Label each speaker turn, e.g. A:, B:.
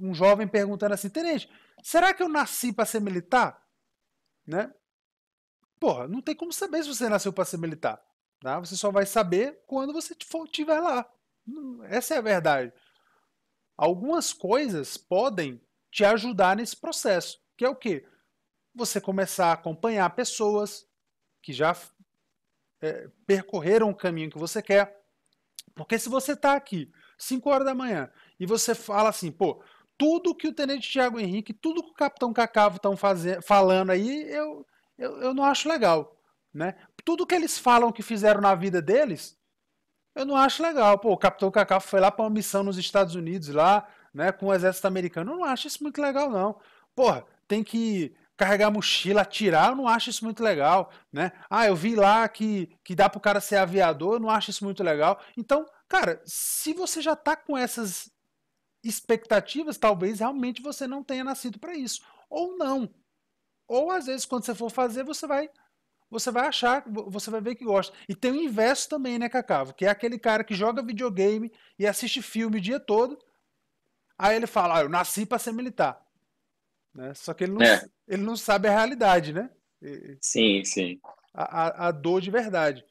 A: um jovem perguntando assim: Tenente, será que eu nasci para ser militar? Né? Porra, não tem como saber se você nasceu para ser militar. Tá? Você só vai saber quando você estiver lá. Hum, essa é a verdade. Algumas coisas podem te ajudar nesse processo, que é o quê? Você começar a acompanhar pessoas que já é, percorreram o caminho que você quer. Porque se você está aqui 5 horas da manhã e você fala assim, pô, tudo que o Tenente Tiago Henrique, tudo que o Capitão Cacavo estão falando aí, eu, eu, eu não acho legal. Né? Tudo que eles falam que fizeram na vida deles, eu não acho legal. Pô, o Capitão Cacavo foi lá para uma missão nos Estados Unidos, lá, né, com o exército americano. Eu não acho isso muito legal, não. Porra, tem que carregar mochila, atirar, eu não acho isso muito legal, né? Ah, eu vi lá que, que dá pro cara ser aviador, eu não acho isso muito legal. Então, cara, se você já tá com essas expectativas, talvez realmente você não tenha nascido para isso, ou não. Ou às vezes quando você for fazer, você vai você vai achar, você vai ver que gosta. E tem o inverso também, né, Cacavo, que é aquele cara que joga videogame e assiste filme o dia todo. Aí ele fala: ah, "Eu nasci para ser militar". Né? Só que ele não, é. ele não sabe a realidade, né? Sim, sim. A, a, a dor de verdade.